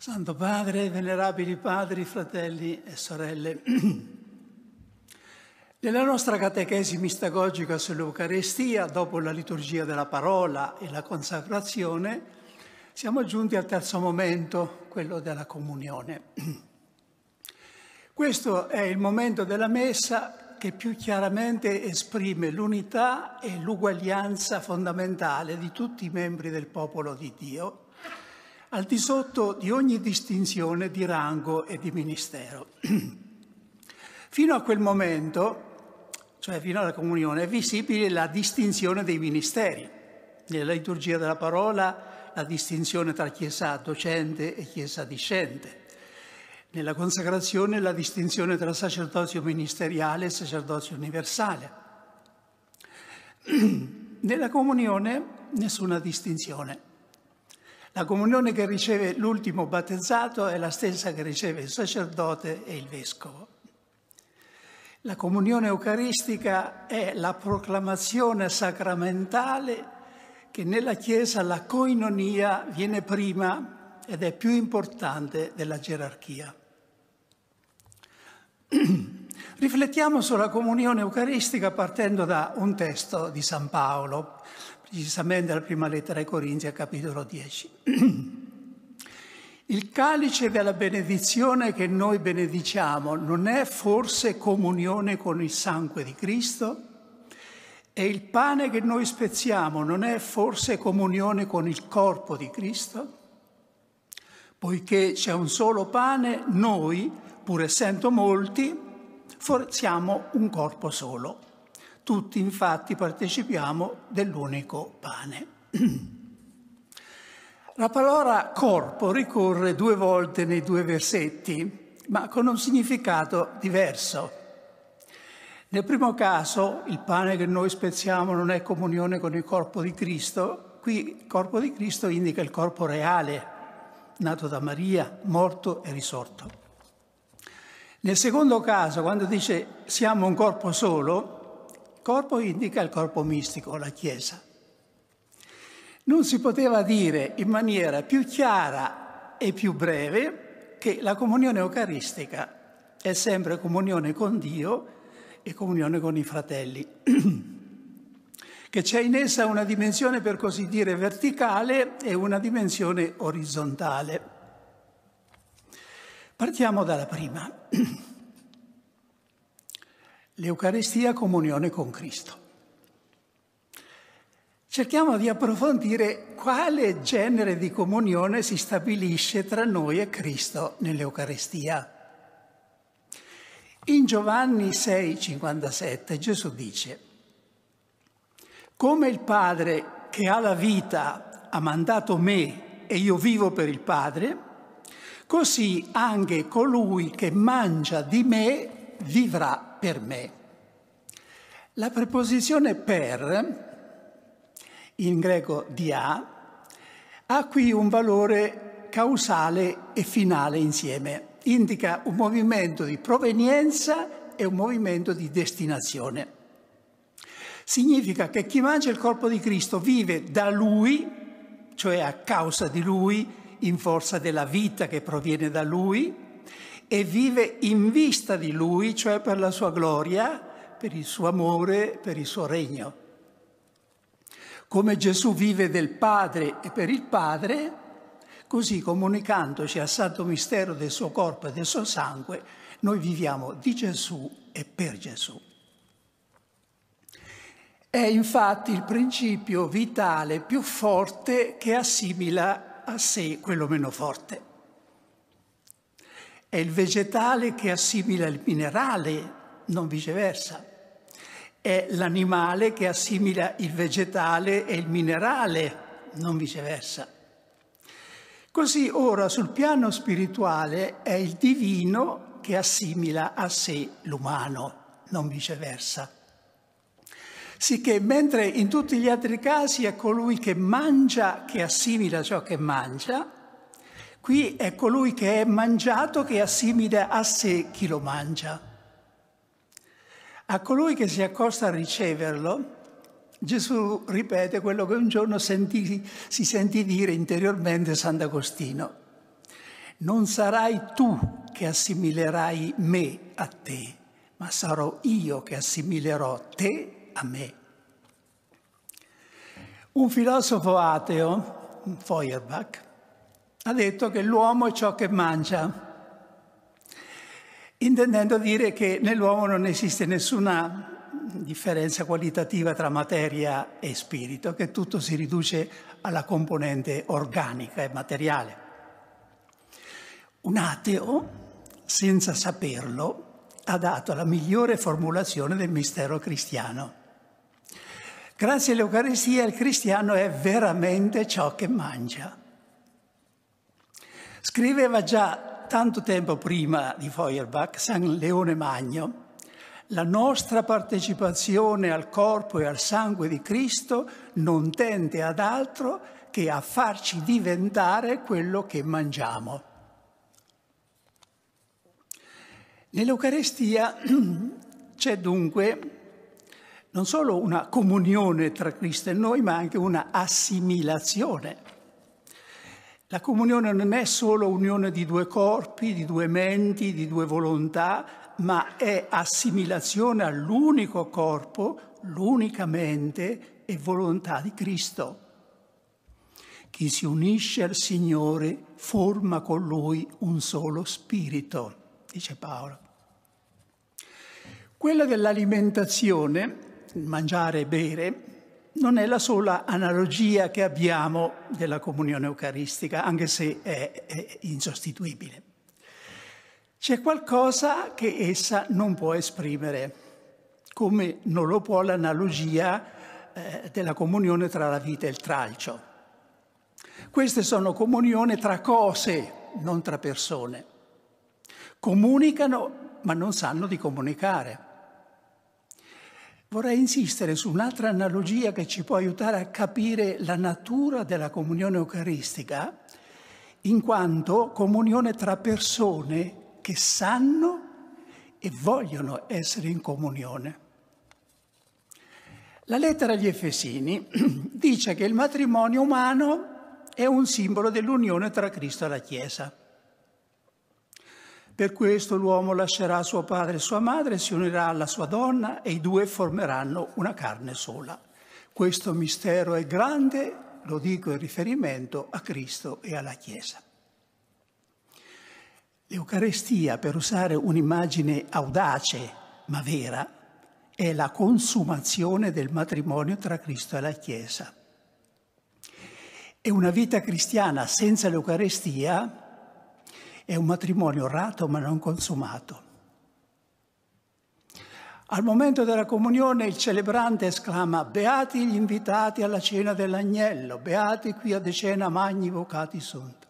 Santo Padre, venerabili padri, fratelli e sorelle, nella nostra catechesi mistagogica sull'Eucarestia, dopo la liturgia della parola e la consacrazione, siamo giunti al terzo momento, quello della comunione. Questo è il momento della messa che più chiaramente esprime l'unità e l'uguaglianza fondamentale di tutti i membri del popolo di Dio al di sotto di ogni distinzione di rango e di ministero. fino a quel momento, cioè fino alla comunione, è visibile la distinzione dei ministeri. Nella liturgia della parola la distinzione tra chiesa docente e chiesa discente. Nella consacrazione la distinzione tra sacerdozio ministeriale e sacerdozio universale. Nella comunione nessuna distinzione. La comunione che riceve l'ultimo battezzato è la stessa che riceve il sacerdote e il vescovo. La comunione eucaristica è la proclamazione sacramentale che nella Chiesa la coinonia viene prima ed è più importante della gerarchia. Riflettiamo sulla comunione eucaristica partendo da un testo di San Paolo, precisamente la prima lettera ai Corinzi, a capitolo 10. Il calice della benedizione che noi benediciamo non è forse comunione con il sangue di Cristo? E il pane che noi spezziamo non è forse comunione con il corpo di Cristo? Poiché c'è un solo pane, noi, pur essendo molti, forziamo un corpo solo. Tutti infatti partecipiamo dell'unico pane. La parola corpo ricorre due volte nei due versetti, ma con un significato diverso. Nel primo caso, il pane che noi spezziamo non è comunione con il corpo di Cristo, qui il corpo di Cristo indica il corpo reale, nato da Maria, morto e risorto. Nel secondo caso, quando dice siamo un corpo solo, Corpo indica il corpo mistico, la Chiesa. Non si poteva dire in maniera più chiara e più breve che la comunione eucaristica è sempre comunione con Dio e comunione con i fratelli, che c'è in essa una dimensione per così dire verticale e una dimensione orizzontale. Partiamo dalla prima. l'Eucaristia comunione con Cristo. Cerchiamo di approfondire quale genere di comunione si stabilisce tra noi e Cristo nell'Eucaristia. In Giovanni 6:57 Gesù dice, come il Padre che ha la vita ha mandato me e io vivo per il Padre, così anche colui che mangia di me vivrà per me. La preposizione per, in greco dia, ha qui un valore causale e finale insieme. Indica un movimento di provenienza e un movimento di destinazione. Significa che chi mangia il corpo di Cristo vive da Lui, cioè a causa di Lui, in forza della vita che proviene da Lui, e vive in vista di Lui, cioè per la sua gloria, per il suo amore, per il suo regno. Come Gesù vive del Padre e per il Padre, così comunicandoci al santo mistero del suo corpo e del suo sangue, noi viviamo di Gesù e per Gesù. È infatti il principio vitale più forte che assimila a sé quello meno forte. È il vegetale che assimila il minerale, non viceversa. È l'animale che assimila il vegetale e il minerale, non viceversa. Così ora sul piano spirituale è il divino che assimila a sé l'umano, non viceversa. Sicché mentre in tutti gli altri casi è colui che mangia che assimila ciò che mangia, Qui è colui che è mangiato che assimila a sé chi lo mangia. A colui che si accosta a riceverlo, Gesù ripete quello che un giorno sentì, si sentì dire interiormente Sant'Agostino. Non sarai tu che assimilerai me a te, ma sarò io che assimilerò te a me. Un filosofo ateo, Feuerbach, ha detto che l'uomo è ciò che mangia, intendendo dire che nell'uomo non esiste nessuna differenza qualitativa tra materia e spirito, che tutto si riduce alla componente organica e materiale. Un ateo, senza saperlo, ha dato la migliore formulazione del mistero cristiano. Grazie all'Eucaristia il cristiano è veramente ciò che mangia. Scriveva già tanto tempo prima di Feuerbach San Leone Magno, la nostra partecipazione al corpo e al sangue di Cristo non tende ad altro che a farci diventare quello che mangiamo. Nell'Eucarestia c'è dunque non solo una comunione tra Cristo e noi, ma anche una assimilazione la comunione non è solo unione di due corpi, di due menti, di due volontà, ma è assimilazione all'unico corpo, l'unica mente e volontà di Cristo. Chi si unisce al Signore forma con Lui un solo spirito, dice Paolo. Quella dell'alimentazione, mangiare e bere, non è la sola analogia che abbiamo della comunione eucaristica, anche se è, è insostituibile. C'è qualcosa che essa non può esprimere, come non lo può l'analogia eh, della comunione tra la vita e il tralcio. Queste sono comunioni tra cose, non tra persone. Comunicano, ma non sanno di comunicare. Vorrei insistere su un'altra analogia che ci può aiutare a capire la natura della comunione eucaristica, in quanto comunione tra persone che sanno e vogliono essere in comunione. La lettera agli Efesini dice che il matrimonio umano è un simbolo dell'unione tra Cristo e la Chiesa. Per questo l'uomo lascerà suo padre e sua madre, si unirà alla sua donna e i due formeranno una carne sola. Questo mistero è grande, lo dico in riferimento a Cristo e alla Chiesa. L'Eucarestia, per usare un'immagine audace ma vera, è la consumazione del matrimonio tra Cristo e la Chiesa. E una vita cristiana senza l'Eucarestia è un matrimonio rato ma non consumato. Al momento della comunione il celebrante esclama Beati gli invitati alla cena dell'agnello, beati qui a decena magni vocati sunt.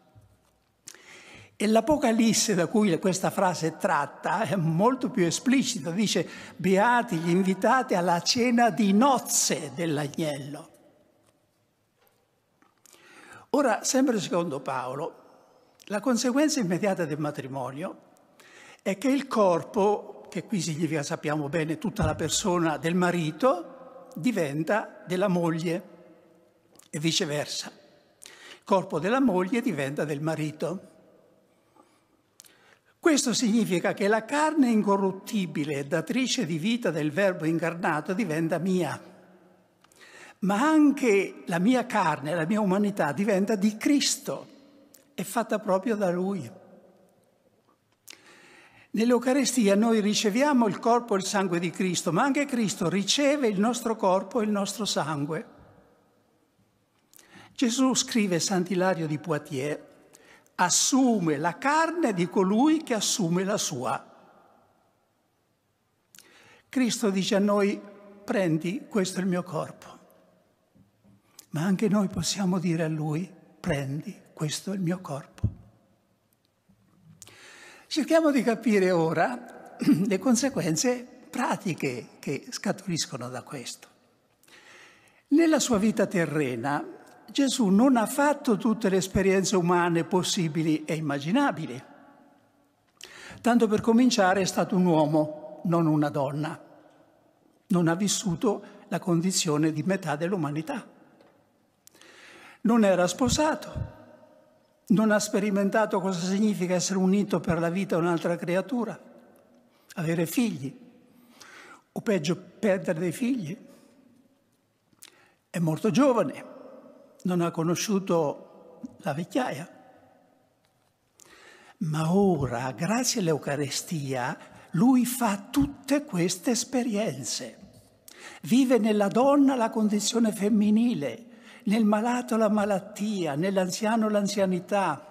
E l'Apocalisse da cui questa frase è tratta è molto più esplicita, dice Beati gli invitati alla cena di nozze dell'agnello. Ora, sempre secondo Paolo, la conseguenza immediata del matrimonio è che il corpo, che qui significa sappiamo bene tutta la persona del marito, diventa della moglie e viceversa. Il corpo della moglie diventa del marito. Questo significa che la carne incorruttibile, datrice di vita del Verbo incarnato, diventa mia, ma anche la mia carne, la mia umanità diventa di Cristo è fatta proprio da Lui. Nell'Eucarestia noi riceviamo il corpo e il sangue di Cristo, ma anche Cristo riceve il nostro corpo e il nostro sangue. Gesù scrive Sant'Ilario di Poitiers, assume la carne di colui che assume la sua. Cristo dice a noi, prendi, questo è il mio corpo. Ma anche noi possiamo dire a lui, prendi, questo è il mio corpo. Cerchiamo di capire ora le conseguenze pratiche che scaturiscono da questo. Nella sua vita terrena Gesù non ha fatto tutte le esperienze umane possibili e immaginabili. Tanto per cominciare è stato un uomo, non una donna. Non ha vissuto la condizione di metà dell'umanità. Non era sposato, non ha sperimentato cosa significa essere unito per la vita a un'altra creatura, avere figli, o peggio perdere dei figli. È morto giovane, non ha conosciuto la vecchiaia. Ma ora, grazie all'Eucarestia, lui fa tutte queste esperienze. Vive nella donna la condizione femminile, nel malato la malattia, nell'anziano l'anzianità,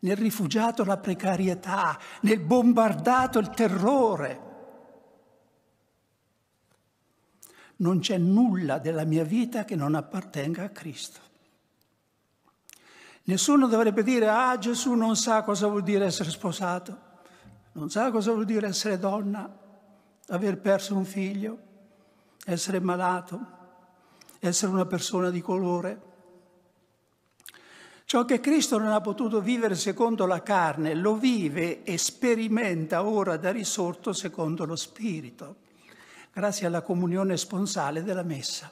nel rifugiato la precarietà, nel bombardato il terrore. Non c'è nulla della mia vita che non appartenga a Cristo. Nessuno dovrebbe dire, ah Gesù non sa cosa vuol dire essere sposato, non sa cosa vuol dire essere donna, aver perso un figlio, essere malato, essere una persona di colore. Ciò che Cristo non ha potuto vivere secondo la carne, lo vive e sperimenta ora da risorto secondo lo Spirito, grazie alla comunione sponsale della Messa.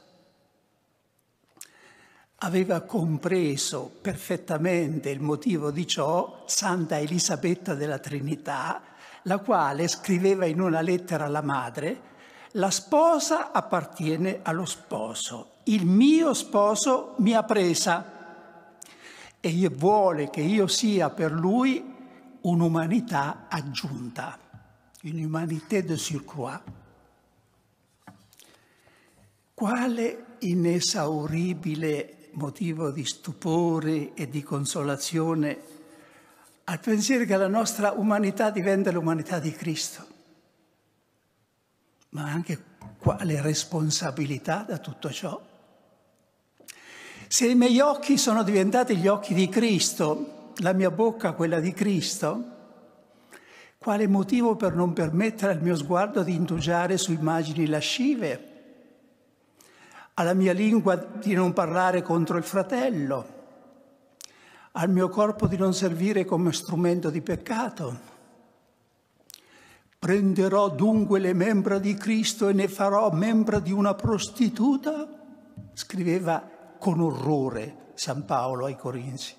Aveva compreso perfettamente il motivo di ciò Santa Elisabetta della Trinità, la quale scriveva in una lettera alla madre, la sposa appartiene allo sposo il mio sposo mi ha presa e vuole che io sia per lui un'umanità aggiunta, un'umanità de surcroît. Quale inesauribile motivo di stupore e di consolazione al pensiero che la nostra umanità diventa l'umanità di Cristo, ma anche quale responsabilità da tutto ciò. Se i miei occhi sono diventati gli occhi di Cristo, la mia bocca quella di Cristo, quale motivo per non permettere al mio sguardo di indugiare su immagini lascive, alla mia lingua di non parlare contro il fratello, al mio corpo di non servire come strumento di peccato. Prenderò dunque le membra di Cristo e ne farò membra di una prostituta? Scriveva con orrore San Paolo ai Corinzi.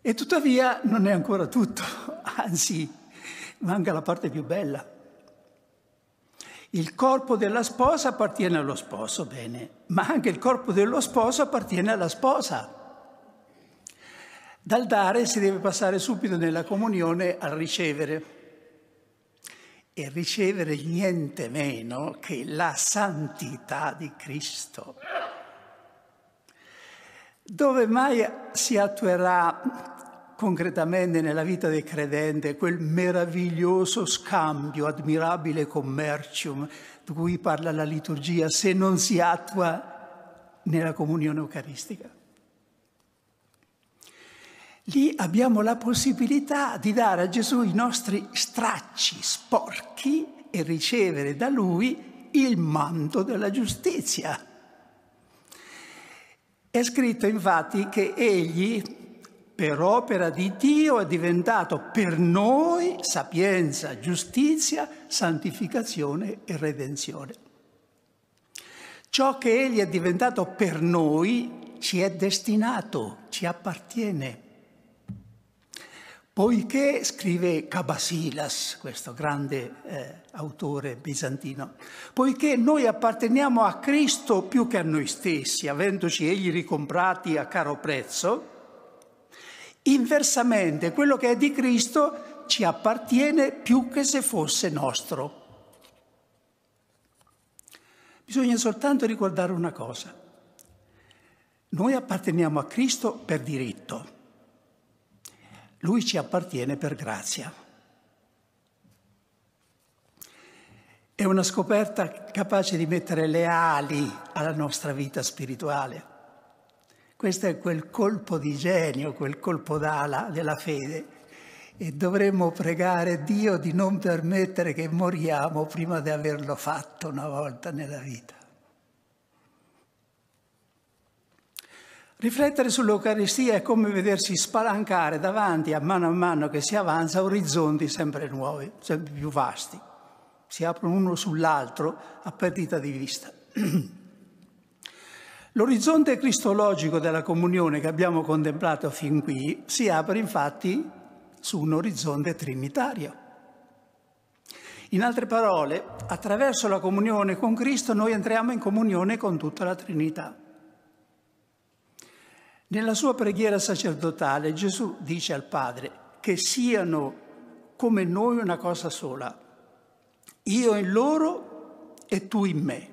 E tuttavia non è ancora tutto, anzi manca la parte più bella. Il corpo della sposa appartiene allo sposo, bene, ma anche il corpo dello sposo appartiene alla sposa. Dal dare si deve passare subito nella comunione al ricevere e ricevere niente meno che la santità di Cristo. Dove mai si attuerà concretamente nella vita del credente quel meraviglioso scambio, admirabile commercium di cui parla la liturgia, se non si attua nella comunione eucaristica? lì abbiamo la possibilità di dare a Gesù i nostri stracci sporchi e ricevere da lui il manto della giustizia. È scritto infatti che egli, per opera di Dio, è diventato per noi sapienza, giustizia, santificazione e redenzione. Ciò che egli è diventato per noi ci è destinato, ci appartiene. Poiché, scrive Cabasilas, questo grande eh, autore bizantino, poiché noi apparteniamo a Cristo più che a noi stessi, avendoci egli ricomprati a caro prezzo, inversamente quello che è di Cristo ci appartiene più che se fosse nostro. Bisogna soltanto ricordare una cosa. Noi apparteniamo a Cristo per diritto lui ci appartiene per grazia. È una scoperta capace di mettere le ali alla nostra vita spirituale. Questo è quel colpo di genio, quel colpo d'ala della fede. E dovremmo pregare Dio di non permettere che moriamo prima di averlo fatto una volta nella vita. Riflettere sull'Eucaristia è come vedersi spalancare davanti, a mano a mano che si avanza, orizzonti sempre nuovi, sempre più vasti. Si aprono uno sull'altro a perdita di vista. L'orizzonte cristologico della comunione che abbiamo contemplato fin qui si apre infatti su un orizzonte trinitario. In altre parole, attraverso la comunione con Cristo noi entriamo in comunione con tutta la Trinità. Nella sua preghiera sacerdotale Gesù dice al Padre che siano come noi una cosa sola, io in loro e tu in me.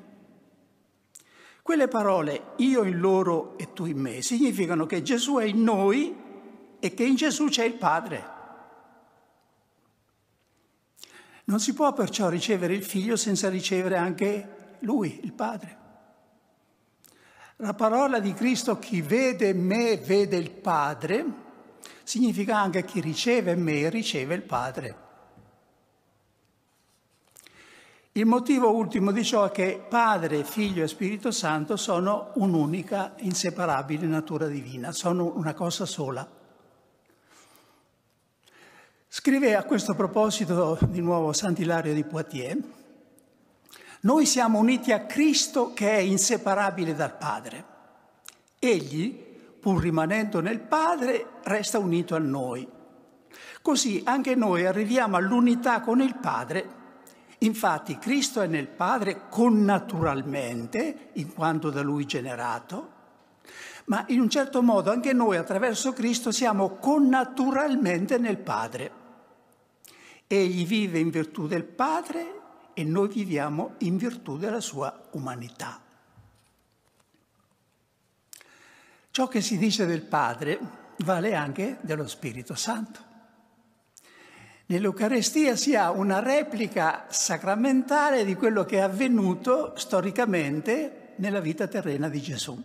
Quelle parole io in loro e tu in me significano che Gesù è in noi e che in Gesù c'è il Padre. Non si può perciò ricevere il Figlio senza ricevere anche Lui, il Padre. La parola di Cristo, chi vede me vede il Padre, significa anche chi riceve me riceve il Padre. Il motivo ultimo di ciò è che Padre, Figlio e Spirito Santo sono un'unica, inseparabile natura divina, sono una cosa sola. Scrive a questo proposito di nuovo Sant'Ilario di Poitiers, noi siamo uniti a Cristo che è inseparabile dal Padre. Egli, pur rimanendo nel Padre, resta unito a noi. Così anche noi arriviamo all'unità con il Padre. Infatti Cristo è nel Padre connaturalmente, in quanto da Lui generato, ma in un certo modo anche noi attraverso Cristo siamo connaturalmente nel Padre. Egli vive in virtù del Padre e noi viviamo in virtù della sua umanità. Ciò che si dice del Padre vale anche dello Spirito Santo. Nell'Eucarestia si ha una replica sacramentale di quello che è avvenuto storicamente nella vita terrena di Gesù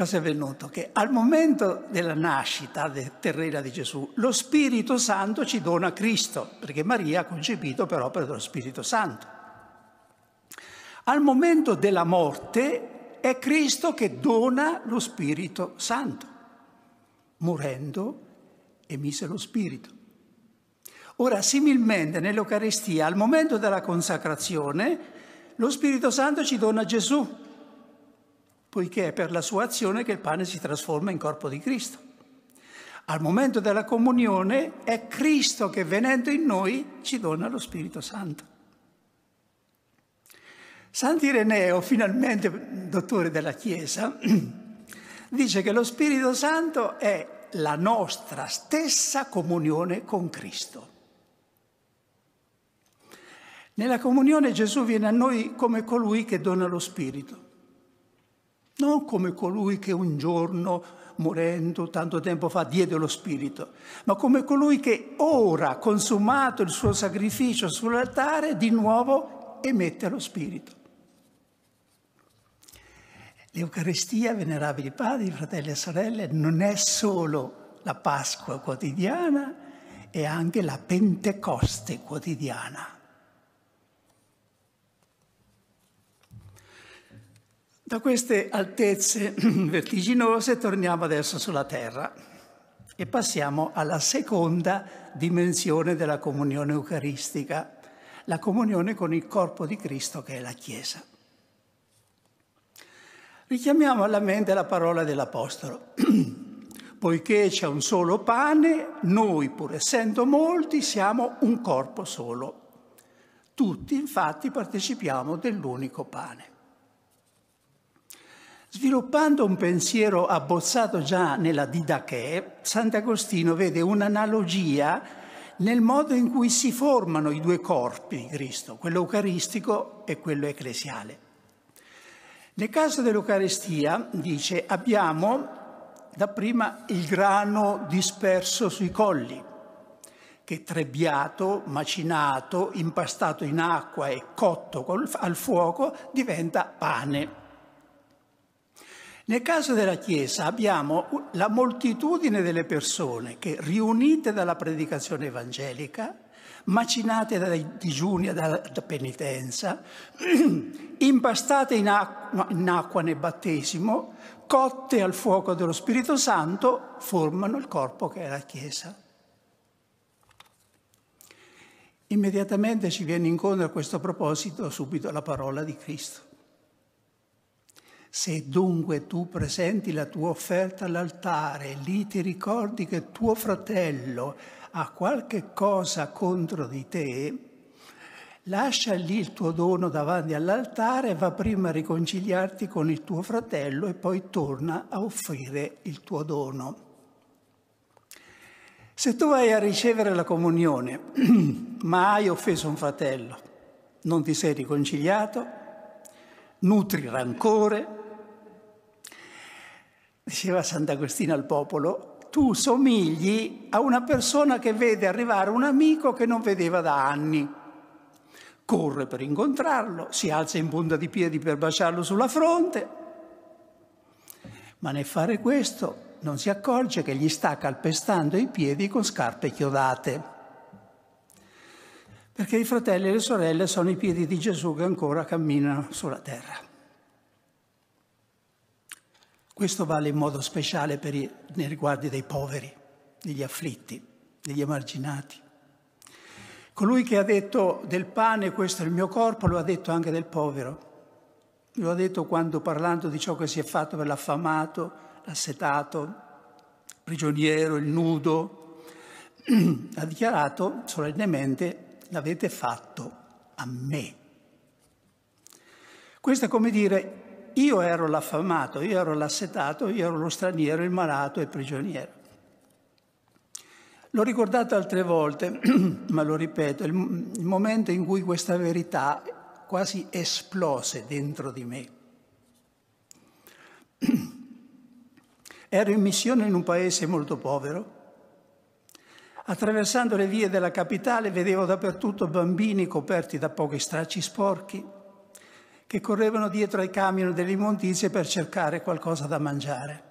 cosa è avvenuto? Che al momento della nascita terrena di Gesù, lo Spirito Santo ci dona Cristo, perché Maria ha concepito per opera dello Spirito Santo. Al momento della morte è Cristo che dona lo Spirito Santo. Morendo emise lo Spirito. Ora, similmente nell'Eucaristia, al momento della consacrazione, lo Spirito Santo ci dona Gesù poiché è per la sua azione che il pane si trasforma in corpo di Cristo. Al momento della comunione è Cristo che venendo in noi ci dona lo Spirito Santo. Sant'Ireneo, finalmente dottore della Chiesa, dice che lo Spirito Santo è la nostra stessa comunione con Cristo. Nella comunione Gesù viene a noi come colui che dona lo Spirito non come colui che un giorno, morendo tanto tempo fa, diede lo spirito, ma come colui che ora, consumato il suo sacrificio sull'altare, di nuovo emette lo spirito. L'Eucaristia, venerabili padri, fratelli e sorelle, non è solo la Pasqua quotidiana, è anche la Pentecoste quotidiana. Da queste altezze vertiginose torniamo adesso sulla terra e passiamo alla seconda dimensione della comunione eucaristica, la comunione con il corpo di Cristo che è la Chiesa. Richiamiamo alla mente la parola dell'Apostolo. Poiché c'è un solo pane, noi, pur essendo molti, siamo un corpo solo. Tutti infatti partecipiamo dell'unico pane. Sviluppando un pensiero abbozzato già nella Didache, Sant'Agostino vede un'analogia nel modo in cui si formano i due corpi di Cristo, quello eucaristico e quello ecclesiale. Nel caso dell'Eucaristia, dice, abbiamo dapprima il grano disperso sui colli, che trebbiato, macinato, impastato in acqua e cotto al fuoco diventa pane. Nel caso della Chiesa abbiamo la moltitudine delle persone che riunite dalla predicazione evangelica, macinate dai digiuni e dalla penitenza, impastate in acqua, in acqua nel battesimo, cotte al fuoco dello Spirito Santo, formano il corpo che è la Chiesa. Immediatamente ci viene incontro a questo proposito subito la parola di Cristo. Se dunque tu presenti la tua offerta all'altare, lì ti ricordi che tuo fratello ha qualche cosa contro di te, lascia lì il tuo dono davanti all'altare, va prima a riconciliarti con il tuo fratello e poi torna a offrire il tuo dono. Se tu vai a ricevere la comunione, ma hai offeso un fratello, non ti sei riconciliato, nutri rancore, diceva Sant'Agostino al popolo, tu somigli a una persona che vede arrivare un amico che non vedeva da anni. Corre per incontrarlo, si alza in punta di piedi per baciarlo sulla fronte, ma nel fare questo non si accorge che gli sta calpestando i piedi con scarpe chiodate. Perché i fratelli e le sorelle sono i piedi di Gesù che ancora camminano sulla terra. Questo vale in modo speciale i, nei riguardi dei poveri, degli afflitti, degli emarginati. Colui che ha detto del pane questo è il mio corpo lo ha detto anche del povero. Lo ha detto quando parlando di ciò che si è fatto per l'affamato, l'assetato, il prigioniero, il nudo. ha dichiarato solennemente l'avete fatto a me. Questo è come dire io ero l'affamato, io ero l'assetato, io ero lo straniero, il malato e il prigioniero. L'ho ricordato altre volte, ma lo ripeto, il, il momento in cui questa verità quasi esplose dentro di me. Ero in missione in un paese molto povero. Attraversando le vie della capitale vedevo dappertutto bambini coperti da pochi stracci sporchi, che correvano dietro ai camion dell'immondizie per cercare qualcosa da mangiare.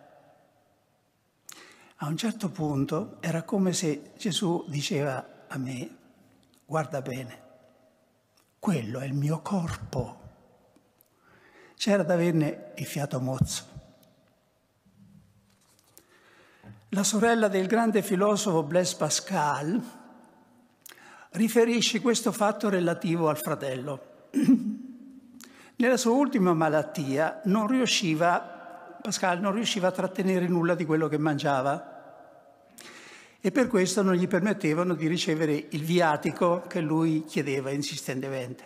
A un certo punto era come se Gesù diceva a me, guarda bene, quello è il mio corpo. C'era da averne il fiato mozzo. La sorella del grande filosofo Blaise Pascal riferisce questo fatto relativo al fratello. Nella sua ultima malattia non riusciva, Pascal non riusciva a trattenere nulla di quello che mangiava e per questo non gli permettevano di ricevere il viatico che lui chiedeva insistentemente.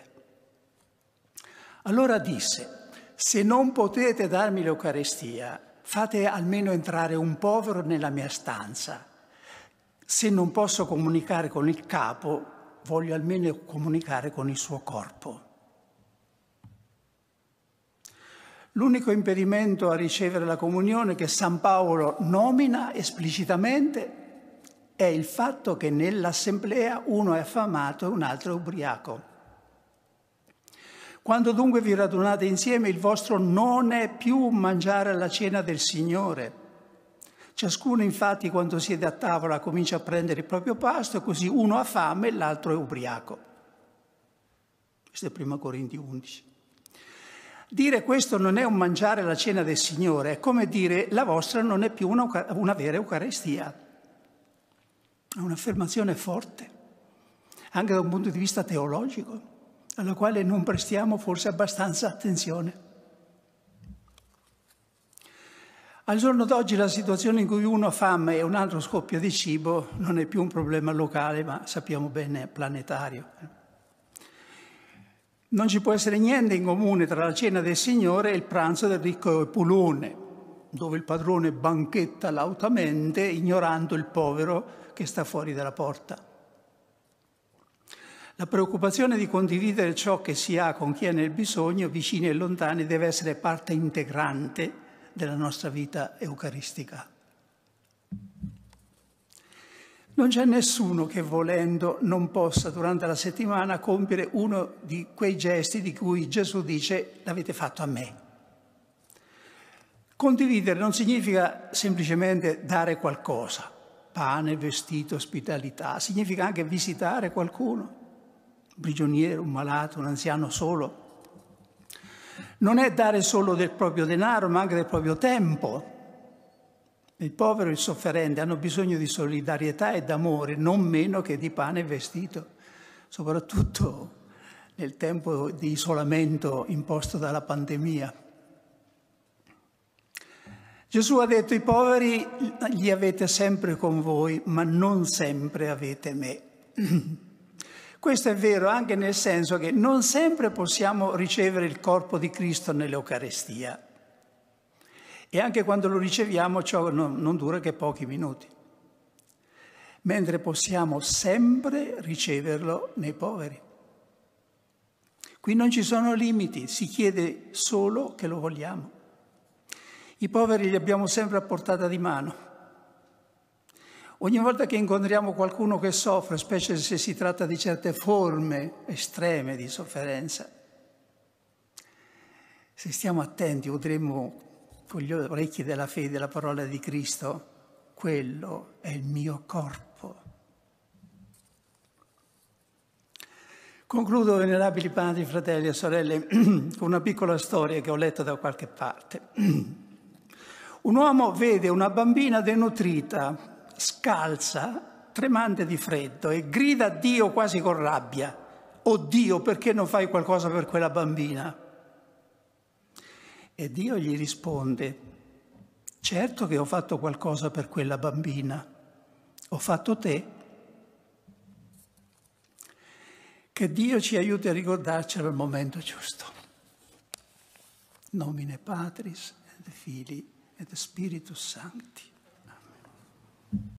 Allora disse, se non potete darmi l'Eucarestia, fate almeno entrare un povero nella mia stanza. Se non posso comunicare con il capo, voglio almeno comunicare con il suo corpo. L'unico impedimento a ricevere la comunione che San Paolo nomina esplicitamente è il fatto che nell'assemblea uno è affamato e un altro è ubriaco. Quando dunque vi radunate insieme, il vostro non è più mangiare alla cena del Signore. Ciascuno infatti quando siede a tavola comincia a prendere il proprio pasto, così uno ha fame e l'altro è ubriaco. Questo è 1 Corinti 11. Dire questo non è un mangiare la cena del Signore, è come dire la vostra non è più una, una vera Eucaristia. È un'affermazione forte, anche da un punto di vista teologico, alla quale non prestiamo forse abbastanza attenzione. Al giorno d'oggi la situazione in cui uno ha fame e un altro scoppia di cibo non è più un problema locale, ma sappiamo bene planetario non ci può essere niente in comune tra la cena del Signore e il pranzo del ricco Pulone, dove il padrone banchetta lautamente ignorando il povero che sta fuori dalla porta. La preoccupazione di condividere ciò che si ha con chi ha nel bisogno, vicini e lontani, deve essere parte integrante della nostra vita eucaristica. Non c'è nessuno che volendo non possa durante la settimana compiere uno di quei gesti di cui Gesù dice l'avete fatto a me. Condividere non significa semplicemente dare qualcosa, pane, vestito, ospitalità, significa anche visitare qualcuno, un prigioniero, un malato, un anziano solo. Non è dare solo del proprio denaro, ma anche del proprio tempo, il povero e il sofferente hanno bisogno di solidarietà e d'amore, non meno che di pane e vestito, soprattutto nel tempo di isolamento imposto dalla pandemia. Gesù ha detto, i poveri li avete sempre con voi, ma non sempre avete me. Questo è vero anche nel senso che non sempre possiamo ricevere il corpo di Cristo nell'Eucarestia e anche quando lo riceviamo ciò non dura che pochi minuti, mentre possiamo sempre riceverlo nei poveri. Qui non ci sono limiti, si chiede solo che lo vogliamo. I poveri li abbiamo sempre a portata di mano. Ogni volta che incontriamo qualcuno che soffre, specie se si tratta di certe forme estreme di sofferenza, se stiamo attenti potremmo con gli orecchi della fede la parola di Cristo, quello è il mio corpo. Concludo, venerabili padri, fratelli e sorelle, con una piccola storia che ho letto da qualche parte. Un uomo vede una bambina denutrita, scalza, tremante di freddo e grida a Dio quasi con rabbia. Oddio, perché non fai qualcosa per quella bambina? E Dio gli risponde, certo che ho fatto qualcosa per quella bambina, ho fatto te. Che Dio ci aiuti a ricordarcelo al momento giusto. Nomine Patris et Filii et Spiritus Sancti.